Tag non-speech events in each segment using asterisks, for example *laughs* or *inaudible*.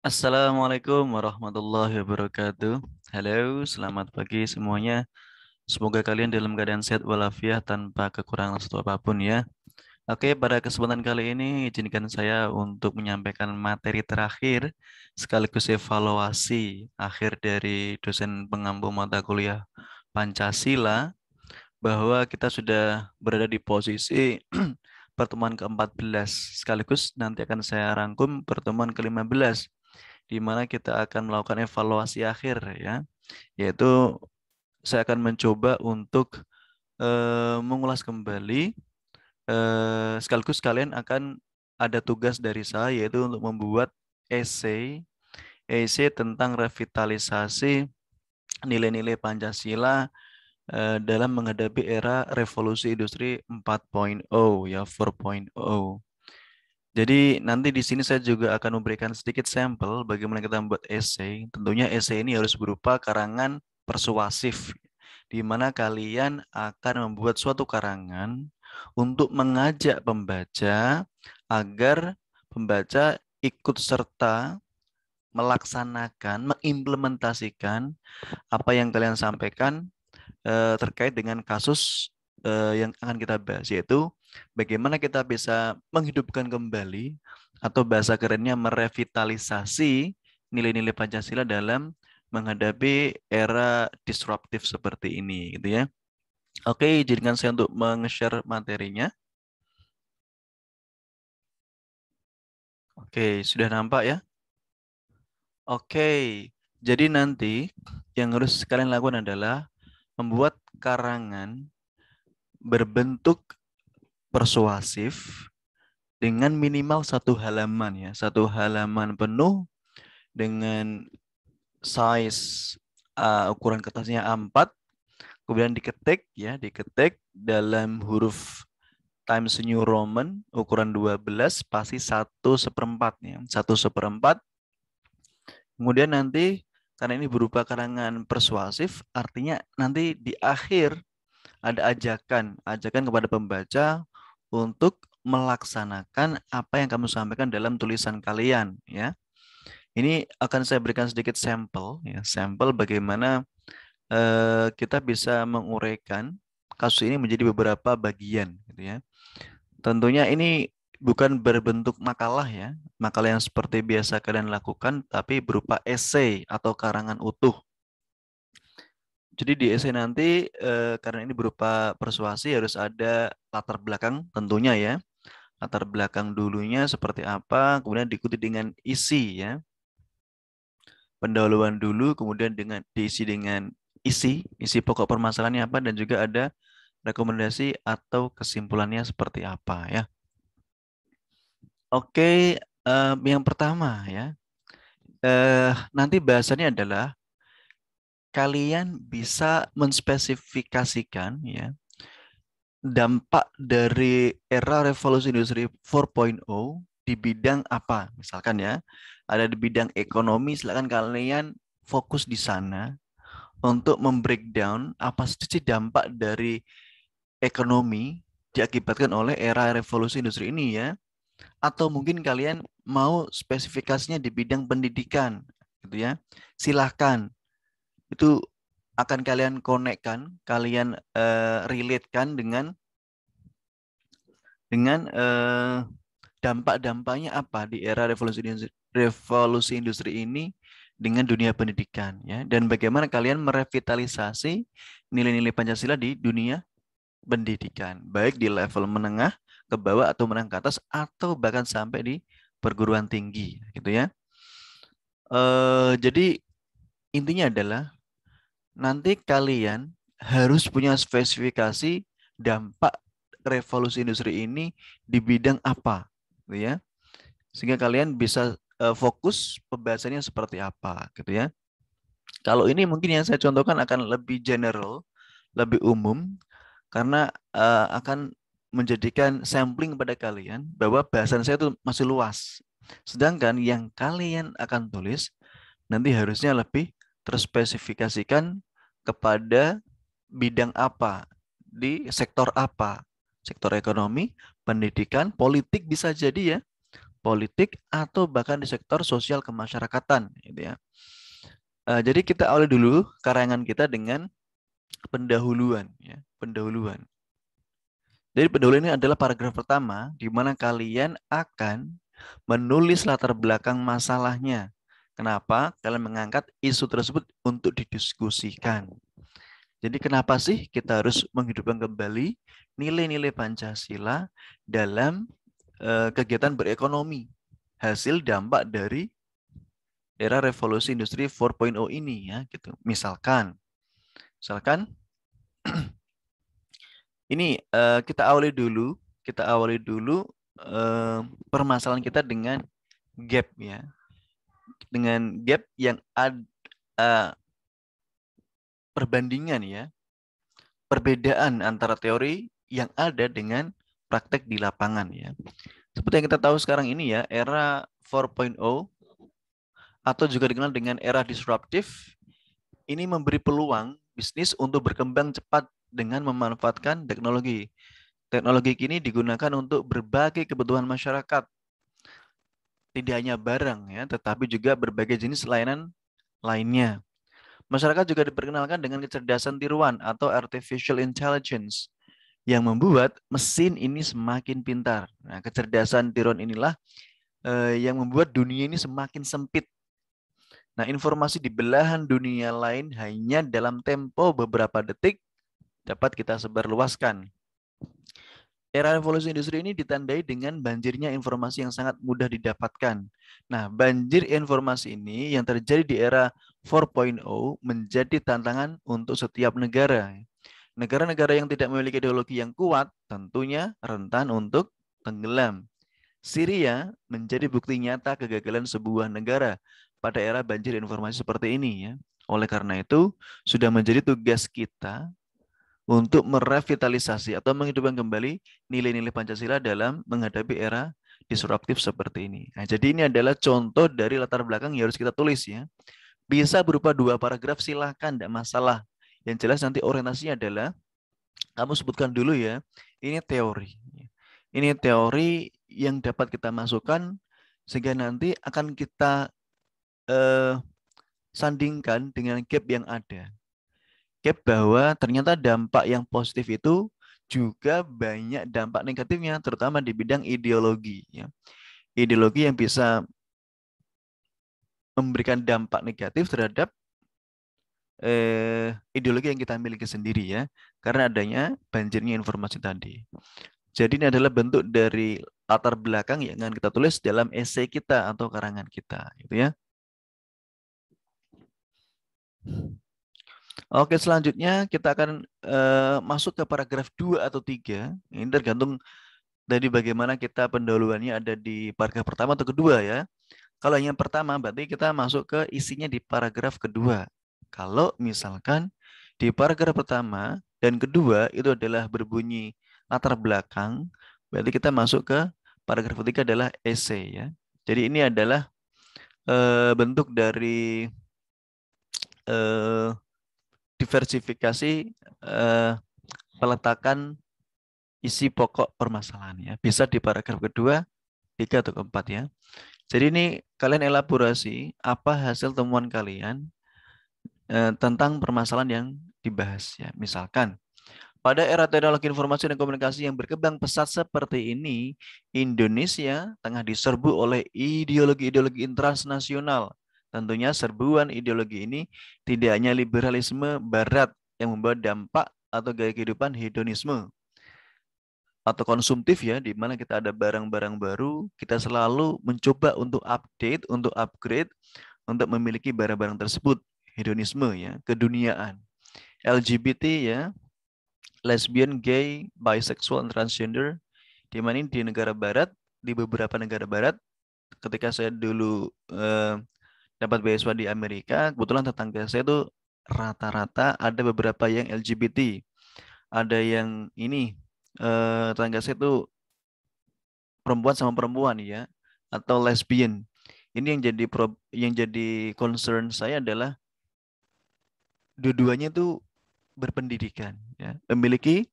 Assalamualaikum warahmatullahi wabarakatuh. Halo, selamat pagi semuanya. Semoga kalian dalam keadaan sehat walafiat tanpa kekurangan sesuatu apapun ya. Oke, pada kesempatan kali ini izinkan saya untuk menyampaikan materi terakhir sekaligus evaluasi akhir dari dosen pengampu mata kuliah Pancasila bahwa kita sudah berada di posisi *clears throat* pertemuan ke-14 sekaligus nanti akan saya rangkum pertemuan ke-15 di mana kita akan melakukan evaluasi akhir ya, yaitu saya akan mencoba untuk e, mengulas kembali eh, sekaligus kalian akan ada tugas dari saya yaitu untuk membuat esei esei tentang revitalisasi nilai-nilai Pancasila eh, dalam menghadapi era revolusi industri 4.0 ya 4.0. Jadi nanti di sini saya juga akan memberikan sedikit sampel bagaimana kita membuat esai. Tentunya esai ini harus berupa karangan persuasif, di mana kalian akan membuat suatu karangan untuk mengajak pembaca agar pembaca ikut serta melaksanakan, mengimplementasikan apa yang kalian sampaikan eh, terkait dengan kasus uh, yang akan kita bahas yaitu bagaimana kita bisa menghidupkan kembali atau bahasa kerennya merevitalisasi nilai-nilai Pancasila dalam menghadapi era disruptif seperti ini gitu ya. Oke, izinkan saya untuk meng-share materinya. Oke, sudah nampak ya? Oke, jadi nanti yang harus kalian lakukan adalah membuat karangan berbentuk persuasif dengan minimal satu halaman ya satu halaman penuh dengan size uh, ukuran kertasnya A4 kemudian diketik ya diketik dalam huruf Times New Roman ukuran 12 pasti satu seperempat ya satu seperempat kemudian nanti karena ini berupa karangan persuasif artinya nanti di akhir ada ajakan, ajakan kepada pembaca untuk melaksanakan apa yang kamu sampaikan dalam tulisan kalian, ya. Ini akan saya berikan sedikit sampel, ya, sampel bagaimana uh, kita bisa menguraikan kasus ini menjadi beberapa bagian, gitu ya. Tentunya ini bukan berbentuk makalah ya, makalah yang seperti biasa kalian lakukan, tapi berupa esai atau karangan utuh jadi di esai nanti eh, karena ini berupa persuasi harus ada latar belakang tentunya ya. Latar belakang dulunya seperti apa, kemudian diikuti dengan isi ya. Pendahuluan dulu kemudian dengan diisi dengan isi, isi pokok permasalahannya apa dan juga ada rekomendasi atau kesimpulannya seperti apa ya. Oke, eh, yang pertama ya. Eh, nanti bahasannya adalah kalian bisa menspesifikasikan ya dampak dari era revolusi industri 4.0 di bidang apa misalkan ya ada di bidang ekonomi silakan kalian fokus di sana untuk membreakdown apa sih dampak dari ekonomi diakibatkan oleh era revolusi industri ini ya atau mungkin kalian mau spesifikasinya di bidang pendidikan gitu ya silahkan itu akan kalian konekkan, kalian uh, relatekan dengan dengan uh, dampak-dampaknya apa di era revolusi industri, revolusi industri ini dengan dunia pendidikan ya dan bagaimana kalian merevitalisasi nilai-nilai Pancasila di dunia pendidikan baik di level menengah ke bawah atau menengah ke atas atau bahkan sampai di perguruan tinggi gitu ya. Uh, jadi intinya adalah nanti kalian harus punya spesifikasi dampak revolusi industri ini di bidang apa, gitu ya. Sehingga kalian bisa eh, fokus pembahasannya seperti apa, gitu ya. Kalau ini mungkin yang saya contohkan akan lebih general, lebih umum karena eh, akan menjadikan sampling pada kalian bahwa bahasan saya itu masih luas. Sedangkan yang kalian akan tulis nanti harusnya lebih terspesifikasikan kepada bidang apa, di sektor apa. Sektor ekonomi, pendidikan, politik bisa jadi ya. Politik atau bahkan di sektor sosial kemasyarakatan gitu ya. Eh, jadi kita awali dulu karangan kita dengan pendahuluan ya, pendahuluan. Jadi pendahuluan ini adalah paragraf pertama di mana kalian akan menulis latar belakang masalahnya Kenapa? Kalian mengangkat isu tersebut untuk didiskusikan. Jadi kenapa sih kita harus menghidupkan kembali nilai-nilai Pancasila dalam eh, kegiatan berekonomi? Hasil dampak dari era revolusi industri 4.0 ini ya gitu. Misalkan misalkan *clears throat* ini eh, kita awali dulu, kita awali dulu eh, permasalahan kita dengan gap ya, dengan gap yang ada uh, perbandingan ya perbedaan antara teori yang ada dengan praktek di lapangan ya seperti yang kita tahu sekarang ini ya era 4.0 atau juga dikenal dengan era disruptif ini memberi peluang bisnis untuk berkembang cepat dengan memanfaatkan teknologi teknologi kini digunakan untuk berbagai kebutuhan masyarakat tidak hanya barang ya, tetapi juga berbagai jenis layanan lainnya. Masyarakat juga diperkenalkan dengan kecerdasan tiruan atau artificial intelligence yang membuat mesin ini semakin pintar. Nah, kecerdasan tiruan inilah eh, yang membuat dunia ini semakin sempit. Nah, informasi di belahan dunia lain hanya dalam tempo beberapa detik dapat kita sebarluaskan. Era revolusi industri ini ditandai dengan banjirnya informasi yang sangat mudah didapatkan. Nah, banjir informasi ini yang terjadi di era 4.0 menjadi tantangan untuk setiap negara. Negara-negara yang tidak memiliki ideologi yang kuat tentunya rentan untuk tenggelam. Syria menjadi bukti nyata kegagalan sebuah negara pada era banjir informasi seperti ini ya. Oleh karena itu, sudah menjadi tugas kita untuk merevitalisasi atau menghidupkan kembali nilai-nilai Pancasila dalam menghadapi era disruptif seperti ini. Nah, jadi ini adalah contoh dari latar belakang yang harus kita tulis ya. Bisa berupa dua paragraf silahkan, tidak masalah. Yang jelas nanti orientasinya adalah kamu sebutkan dulu ya, ini teori. Ini teori yang dapat kita masukkan sehingga nanti akan kita eh, sandingkan dengan gap yang ada. Cap bahwa ternyata dampak yang positif itu juga banyak dampak negatifnya, terutama di bidang ideologi. Ya. Ideologi yang bisa memberikan dampak negatif terhadap eh, ideologi yang kita miliki sendiri ya, karena adanya banjirnya informasi tadi. Jadi ini adalah bentuk dari latar belakang yang akan kita tulis dalam esai kita atau karangan kita, gitu ya. Oke, selanjutnya kita akan uh, masuk ke paragraf 2 atau 3. Ini tergantung dari bagaimana kita pendahuluannya ada di paragraf pertama atau kedua ya. Kalau yang pertama berarti kita masuk ke isinya di paragraf kedua. Kalau misalkan di paragraf pertama dan kedua itu adalah berbunyi latar belakang, berarti kita masuk ke paragraf ketiga adalah essay ya. Jadi ini adalah uh, bentuk dari uh, diversifikasi eh, peletakan isi pokok permasalahan ya. Bisa di paragraf kedua, tiga atau keempat ya. Jadi ini kalian elaborasi apa hasil temuan kalian eh, tentang permasalahan yang dibahas ya. Misalkan pada era teknologi informasi dan komunikasi yang berkembang pesat seperti ini, Indonesia tengah diserbu oleh ideologi-ideologi internasional. Tentunya serbuan ideologi ini tidak hanya liberalisme barat yang membuat dampak atau gaya kehidupan hedonisme atau konsumtif ya, di mana kita ada barang-barang baru, kita selalu mencoba untuk update, untuk upgrade, untuk memiliki barang-barang tersebut. Hedonisme ya, keduniaan. LGBT ya, lesbian, gay, bisexual, transgender, di mana di negara barat, di beberapa negara barat, ketika saya dulu eh, dapat beasiswa di Amerika, kebetulan tetangga saya tuh rata-rata ada beberapa yang LGBT. Ada yang ini eh, tetangga saya tuh perempuan sama perempuan ya atau lesbian. Ini yang jadi pro, yang jadi concern saya adalah dua-duanya itu berpendidikan ya, memiliki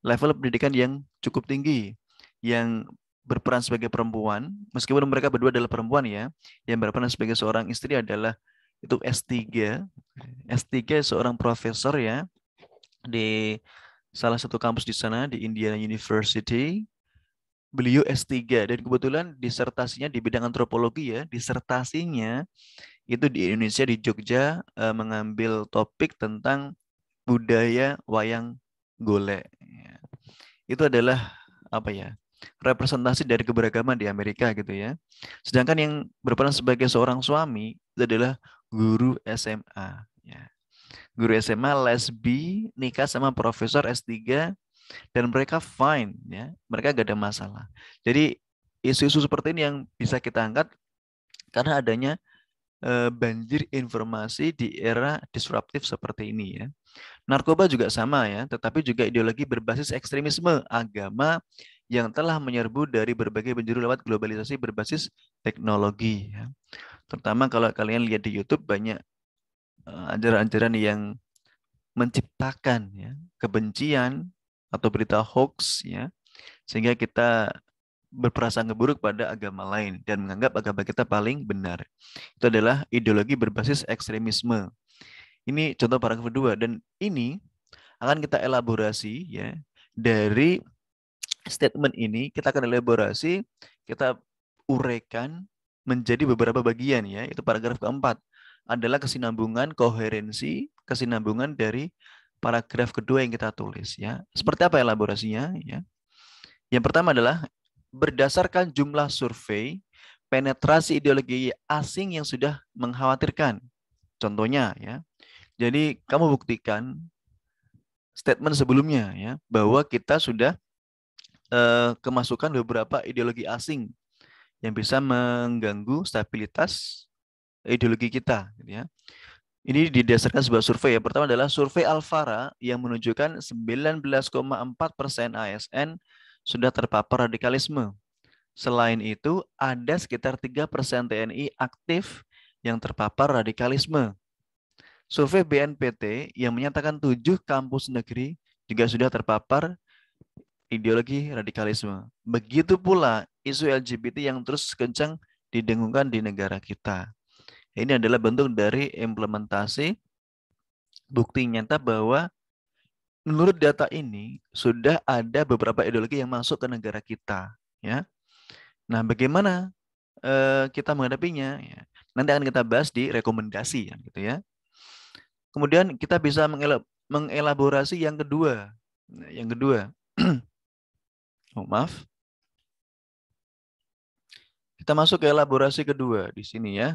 level pendidikan yang cukup tinggi yang berperan sebagai perempuan, meskipun mereka berdua adalah perempuan ya, yang berperan sebagai seorang istri adalah itu S3. S3 seorang profesor ya di salah satu kampus di sana di Indiana University. Beliau S3 dan kebetulan disertasinya di bidang antropologi ya, disertasinya itu di Indonesia di Jogja eh, mengambil topik tentang budaya wayang golek. Ya. Itu adalah apa ya? representasi dari keberagaman di Amerika gitu ya. Sedangkan yang berperan sebagai seorang suami itu adalah guru SMA. Ya. Guru SMA lesbi nikah sama profesor S3 dan mereka fine ya. Mereka gak ada masalah. Jadi isu-isu seperti ini yang bisa kita angkat karena adanya eh, banjir informasi di era disruptif seperti ini ya. Narkoba juga sama ya, tetapi juga ideologi berbasis ekstremisme, agama, yang telah menyerbu dari berbagai penjuru lewat globalisasi berbasis teknologi. Ya. Terutama kalau kalian lihat di YouTube banyak eh, ajaran-ajaran yang menciptakan ya, kebencian atau berita hoax ya sehingga kita berprasangka buruk pada agama lain dan menganggap agama kita paling benar. Itu adalah ideologi berbasis ekstremisme. Ini contoh paragraf kedua dan ini akan kita elaborasi ya dari statement ini kita akan elaborasi, kita uraikan menjadi beberapa bagian ya, itu paragraf keempat adalah kesinambungan koherensi kesinambungan dari paragraf kedua yang kita tulis ya. Seperti apa elaborasinya ya? Yang pertama adalah berdasarkan jumlah survei penetrasi ideologi asing yang sudah mengkhawatirkan. Contohnya ya. Jadi kamu buktikan statement sebelumnya ya bahwa kita sudah uh, kemasukan beberapa ideologi asing yang bisa mengganggu stabilitas ideologi kita. Gitu ya. Ini didasarkan sebuah survei. Yang pertama adalah survei Alfara yang menunjukkan 19,4 persen ASN sudah terpapar radikalisme. Selain itu, ada sekitar 3 persen TNI aktif yang terpapar radikalisme. Survei BNPT yang menyatakan tujuh kampus negeri juga sudah terpapar ideologi radikalisme. Begitu pula isu LGBT yang terus kencang didengungkan di negara kita. Ini adalah bentuk dari implementasi bukti nyata bahwa menurut data ini sudah ada beberapa ideologi yang masuk ke negara kita, ya. Nah, bagaimana eh, kita menghadapinya? Ya. Nanti akan kita bahas di rekomendasi, ya, gitu ya. Kemudian kita bisa mengelaborasi yang kedua. Nah, yang kedua, Oh, maaf. Kita masuk ke elaborasi kedua di sini ya.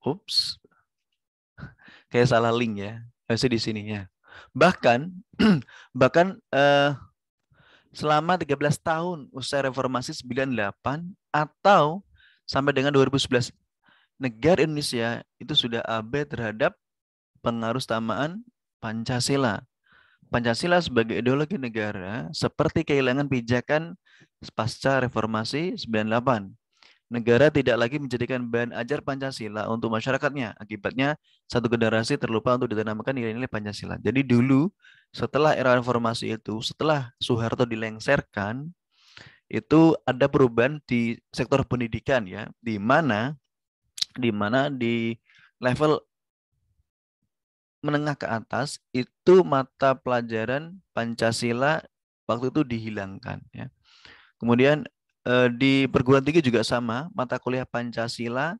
Ups. *laughs* Kayak salah link ya. Masih di sini ya. Bahkan *clears throat* bahkan eh, selama 13 tahun usai reformasi 98 atau sampai dengan 2011 negara Indonesia itu sudah AB terhadap pengaruh tamaan Pancasila. Pancasila sebagai ideologi negara seperti kehilangan pijakan pasca reformasi 98. Negara tidak lagi menjadikan bahan ajar Pancasila untuk masyarakatnya. Akibatnya satu generasi terlupa untuk ditanamkan nilai-nilai Pancasila. Jadi dulu setelah era reformasi itu, setelah Soeharto dilengserkan, itu ada perubahan di sektor pendidikan ya, di mana di mana di level menengah ke atas itu mata pelajaran Pancasila waktu itu dihilangkan ya. Kemudian eh, di perguruan tinggi juga sama, mata kuliah Pancasila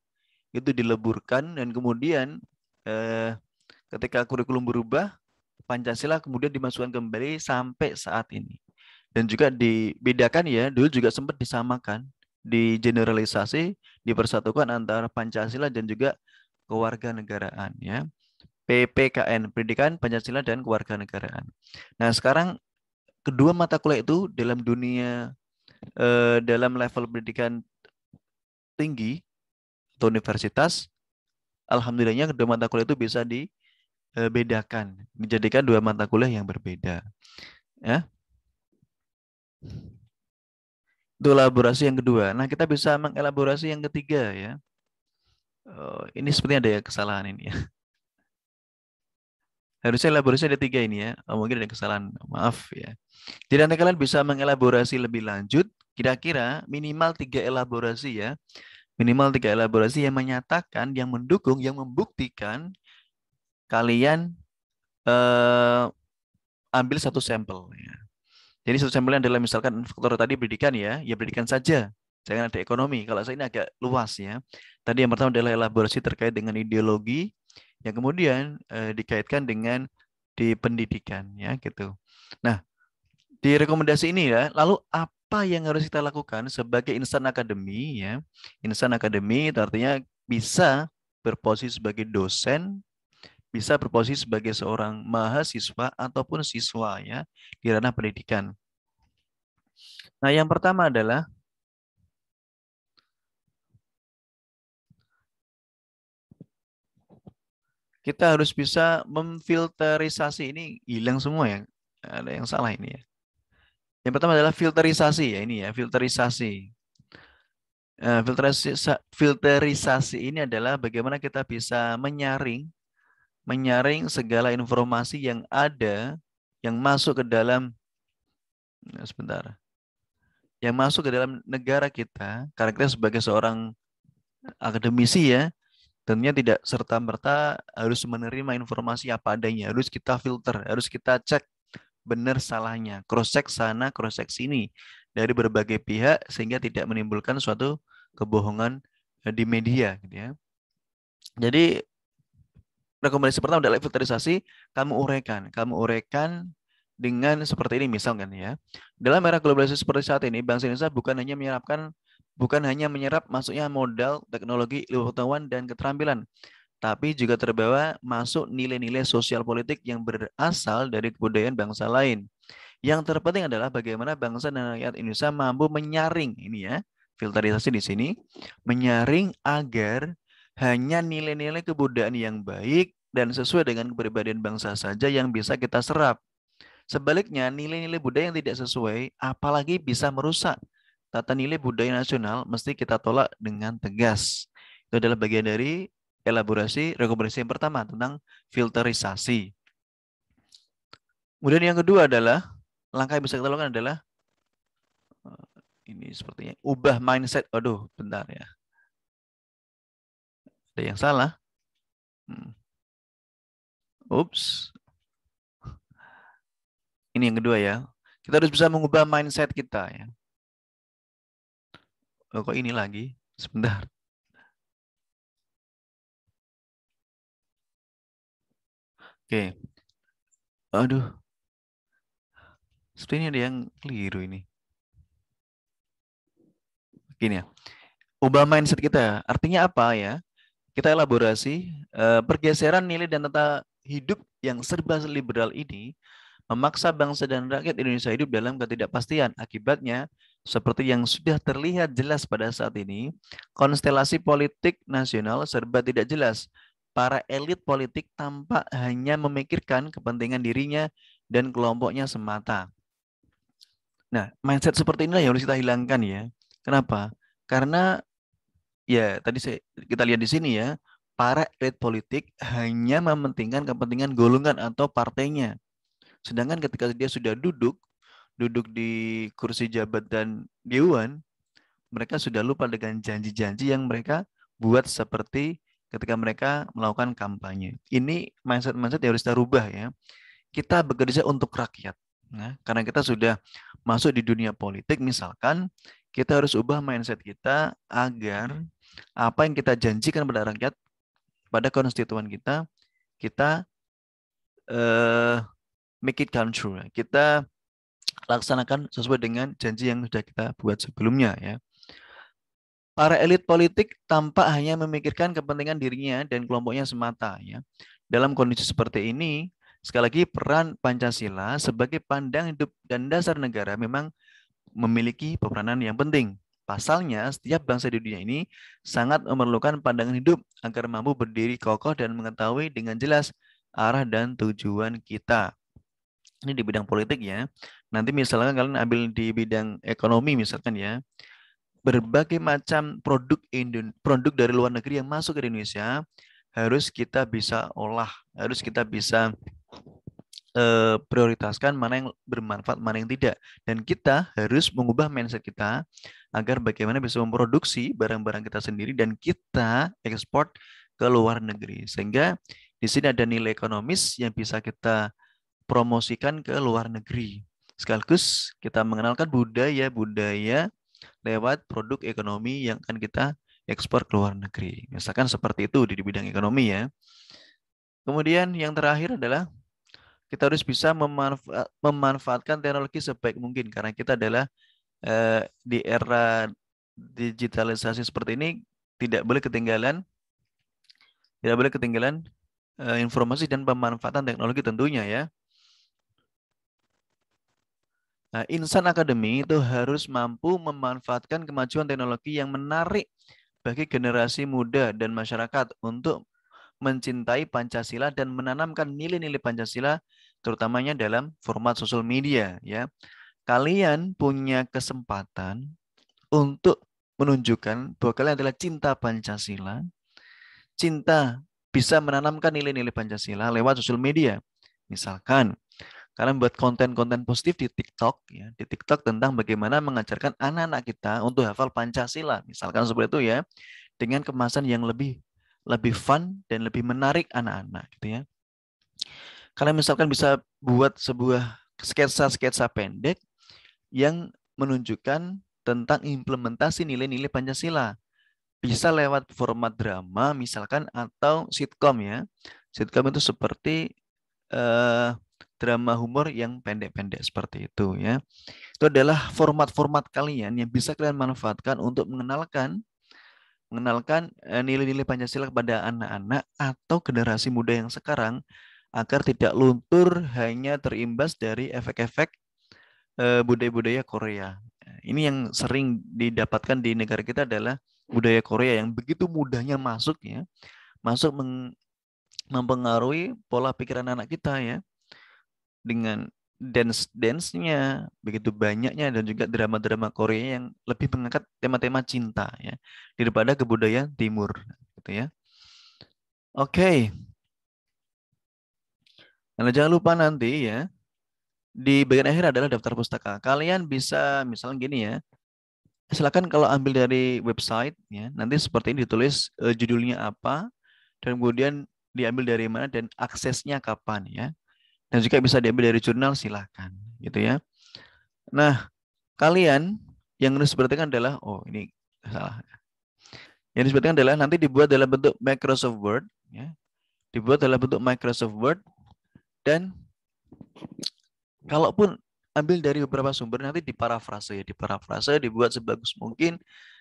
itu dileburkan dan kemudian eh, ketika kurikulum berubah Pancasila kemudian dimasukkan kembali sampai saat ini. Dan juga dibedakan ya, dulu juga sempat disamakan, digeneralisasi, dipersatukan antara Pancasila dan juga kewarganegaraan ya. PPKN, Pendidikan Pancasila dan Kewarganegaraan. Nah, sekarang kedua mata kuliah itu dalam dunia eh, dalam level pendidikan tinggi atau universitas, alhamdulillahnya kedua mata kuliah itu bisa dibedakan, eh, menjadikan dua mata kuliah yang berbeda. Ya. Itu elaborasi yang kedua. Nah, kita bisa mengelaborasi yang ketiga ya. Oh, ini sepertinya ada kesalahan ini ya Harusnya elaborasi ada tiga ini ya. Oh, mungkin ada kesalahan. Maaf ya. Jadi nanti kalian bisa mengelaborasi lebih lanjut. Kira-kira minimal tiga elaborasi ya. Minimal tiga elaborasi yang menyatakan, yang mendukung, yang membuktikan kalian eh, ambil satu sampel. Ya. Jadi satu sampelnya adalah misalkan faktor tadi pendidikan ya, ya pendidikan saja jangan ada ekonomi. Kalau saya ini agak luas ya. Tadi yang pertama adalah elaborasi terkait dengan ideologi, yang kemudian eh, dikaitkan dengan di pendidikan ya gitu. Nah, di rekomendasi ini ya, lalu apa yang harus kita lakukan sebagai insan akademi ya? Insan akademi itu artinya bisa berposisi sebagai dosen, bisa berposisi sebagai seorang mahasiswa ataupun siswa ya di ranah pendidikan. Nah, yang pertama adalah kita harus bisa memfilterisasi ini hilang semua ya ada yang salah ini ya yang pertama adalah filterisasi ya ini ya filterisasi eh, filterisasi filterisasi ini adalah bagaimana kita bisa menyaring menyaring segala informasi yang ada yang masuk ke dalam eh, sebentar yang masuk ke dalam negara kita karena kita sebagai seorang akademisi ya tentunya tidak serta merta harus menerima informasi apa adanya harus kita filter harus kita cek benar salahnya cross check sana cross check sini dari berbagai pihak sehingga tidak menimbulkan suatu kebohongan eh, di media gitu ya jadi rekomendasi pertama adalah filterisasi kamu uraikan kamu uraikan dengan seperti ini misalkan ya dalam era globalisasi seperti saat ini bangsa Indonesia bukan hanya menyerapkan bukan hanya menyerap masuknya modal, teknologi, ilmu pengetahuan, dan keterampilan, tapi juga terbawa masuk nilai-nilai sosial politik yang berasal dari kebudayaan bangsa lain. Yang terpenting adalah bagaimana bangsa dan rakyat Indonesia mampu menyaring ini ya, filterisasi di sini, menyaring agar hanya nilai-nilai kebudayaan yang baik dan sesuai dengan kepribadian bangsa saja yang bisa kita serap. Sebaliknya, nilai-nilai budaya yang tidak sesuai apalagi bisa merusak tata nilai budaya nasional mesti kita tolak dengan tegas. Itu adalah bagian dari elaborasi rekomendasi yang pertama tentang filterisasi. Kemudian yang kedua adalah langkah yang bisa kita lakukan adalah eh, ini sepertinya ubah mindset. Aduh, bentar ya. Ada yang salah? Hmm. Ups. Ini yang kedua ya. Kita harus bisa mengubah mindset kita ya Loh, kok ini lagi? Sebentar. Oke. Aduh. Sepertinya ada yang keliru ini. begini ya. Ubah mindset kita. Artinya apa ya? Kita elaborasi eh, pergeseran nilai dan tata hidup yang serba liberal ini memaksa bangsa dan rakyat Indonesia hidup dalam ketidakpastian. Akibatnya, seperti yang sudah terlihat jelas pada saat ini, konstelasi politik nasional serba tidak jelas. Para elit politik tampak hanya memikirkan kepentingan dirinya dan kelompoknya semata. Nah, mindset seperti inilah yang harus kita hilangkan ya. Kenapa? Karena ya tadi kita lihat di sini ya, para elit politik hanya mementingkan kepentingan golongan atau partainya. Sedangkan ketika dia sudah duduk, duduk di kursi jabat dan dewan, mereka sudah lupa dengan janji-janji yang mereka buat seperti ketika mereka melakukan kampanye. Ini mindset-mindset yang harus kita rubah ya. Kita bekerja untuk rakyat. Nah, karena kita sudah masuk di dunia politik misalkan, kita harus ubah mindset kita agar apa yang kita janjikan pada rakyat, pada konstituen kita, kita uh, make it come true. Kita laksanakan sesuai dengan janji yang sudah kita buat sebelumnya ya. Para elit politik tampak hanya memikirkan kepentingan dirinya dan kelompoknya semata ya. Dalam kondisi seperti ini, sekali lagi peran Pancasila sebagai pandang hidup dan dasar negara memang memiliki peranan yang penting. Pasalnya, setiap bangsa di dunia ini sangat memerlukan pandangan hidup agar mampu berdiri kokoh dan mengetahui dengan jelas arah dan tujuan kita ini di bidang politik ya. Nanti misalnya kalian ambil di bidang ekonomi misalkan ya. Berbagai macam produk Indon produk dari luar negeri yang masuk ke Indonesia harus kita bisa olah, harus kita bisa eh, prioritaskan mana yang bermanfaat, mana yang tidak. Dan kita harus mengubah mindset kita agar bagaimana bisa memproduksi barang-barang kita sendiri dan kita ekspor ke luar negeri. Sehingga di sini ada nilai ekonomis yang bisa kita promosikan ke luar negeri. Sekaligus kita mengenalkan budaya-budaya lewat produk ekonomi yang akan kita ekspor ke luar negeri. Misalkan seperti itu di bidang ekonomi ya. Kemudian yang terakhir adalah kita harus bisa memanfa memanfaatkan teknologi sebaik mungkin karena kita adalah eh, di era digitalisasi seperti ini tidak boleh ketinggalan tidak boleh ketinggalan eh, informasi dan pemanfaatan teknologi tentunya ya. Nah, insan akademi itu harus mampu memanfaatkan kemajuan teknologi yang menarik bagi generasi muda dan masyarakat untuk mencintai Pancasila dan menanamkan nilai-nilai Pancasila terutamanya dalam format sosial media ya. Kalian punya kesempatan untuk menunjukkan bahwa kalian adalah cinta Pancasila. Cinta bisa menanamkan nilai-nilai Pancasila lewat sosial media. Misalkan Kalian buat konten-konten positif di TikTok ya, di TikTok tentang bagaimana mengajarkan anak-anak kita untuk hafal Pancasila, misalkan seperti itu ya, dengan kemasan yang lebih lebih fun dan lebih menarik anak-anak gitu ya. Kalian misalkan bisa buat sebuah sketsa-sketsa pendek yang menunjukkan tentang implementasi nilai-nilai Pancasila. Bisa lewat format drama misalkan atau sitkom ya. Sitkom itu seperti eh, drama humor yang pendek-pendek seperti itu ya. Itu adalah format-format kalian yang bisa kalian manfaatkan untuk mengenalkan mengenalkan eh, nilai-nilai Pancasila kepada anak-anak atau generasi muda yang sekarang agar tidak luntur hanya terimbas dari efek-efek eh, budaya-budaya Korea. Ini yang sering didapatkan di negara kita adalah budaya Korea yang begitu mudahnya masuk ya, masuk meng, mempengaruhi pola pikiran anak kita ya dengan dance-dance-nya, begitu banyaknya dan juga drama-drama Korea yang lebih mengangkat tema-tema cinta ya daripada kebudayaan timur gitu ya. Oke. Okay. Nah, jangan lupa nanti ya di bagian akhir adalah daftar pustaka. Kalian bisa misalnya gini ya. Silakan kalau ambil dari website ya, nanti seperti ini ditulis uh, judulnya apa dan kemudian diambil dari mana dan aksesnya kapan ya dan jika bisa diambil dari jurnal silahkan gitu ya nah kalian yang harus perhatikan adalah oh ini salah yang harus perhatikan adalah nanti dibuat dalam bentuk Microsoft Word ya dibuat dalam bentuk Microsoft Word dan kalaupun ambil dari beberapa sumber nanti diparafrase ya diparafrase dibuat sebagus mungkin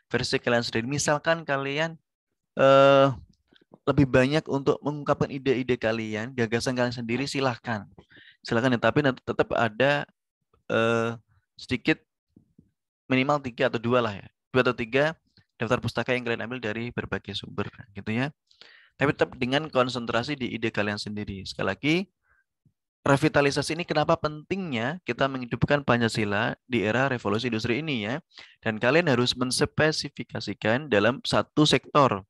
versi kalian sendiri misalkan kalian eh, lebih banyak untuk mengungkapkan ide-ide kalian, gagasan kalian sendiri silahkan, silahkan. Ya, tapi nanti tetap ada eh, sedikit minimal tiga atau dua lah ya, dua atau tiga daftar pustaka yang kalian ambil dari berbagai sumber, gitu ya. Tapi tetap dengan konsentrasi di ide kalian sendiri. Sekali lagi, revitalisasi ini kenapa pentingnya kita menghidupkan Pancasila di era revolusi industri ini ya. Dan kalian harus menspesifikasikan dalam satu sektor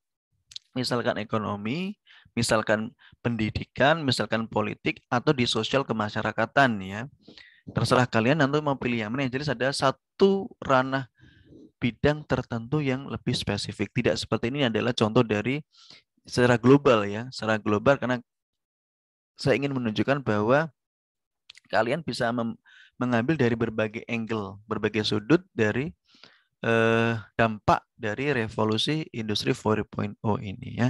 misalkan ekonomi, misalkan pendidikan, misalkan politik atau di sosial kemasyarakatan ya. Terserah kalian nanti mau pilih yang mana. Jadi ada satu ranah bidang tertentu yang lebih spesifik. Tidak seperti ini adalah contoh dari secara global ya, secara global karena saya ingin menunjukkan bahwa kalian bisa mengambil dari berbagai angle, berbagai sudut dari Eh, dampak dari revolusi industri 4.0 ini ya.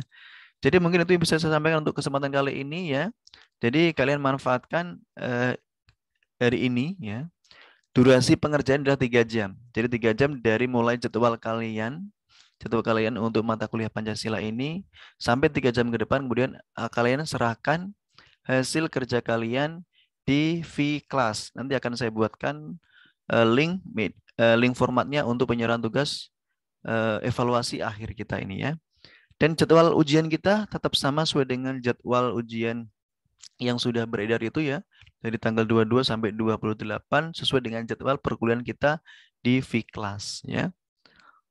Jadi mungkin itu yang bisa saya sampaikan untuk kesempatan kali ini ya. Jadi kalian manfaatkan eh, hari ini ya. Durasi pengerjaan adalah tiga jam. Jadi tiga jam dari mulai jadwal kalian jadwal kalian untuk mata kuliah Pancasila ini sampai tiga jam ke depan kemudian eh, kalian serahkan hasil kerja kalian di V class. Nanti akan saya buatkan eh, link Eh, link formatnya untuk penyerahan tugas eh, evaluasi akhir kita ini ya. Dan jadwal ujian kita tetap sama sesuai dengan jadwal ujian yang sudah beredar itu ya. Dari tanggal 22 sampai 28 sesuai dengan jadwal perkuliahan kita di V class ya.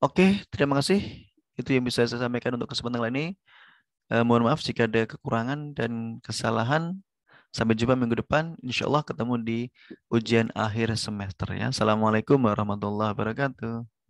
Oke, terima kasih. Itu yang bisa saya sampaikan untuk kesempatan kali ini. Eh, mohon maaf jika ada kekurangan dan kesalahan. Sampai jumpa minggu depan. Insya Allah ketemu di ujian akhir semester ya. Assalamualaikum warahmatullahi wabarakatuh.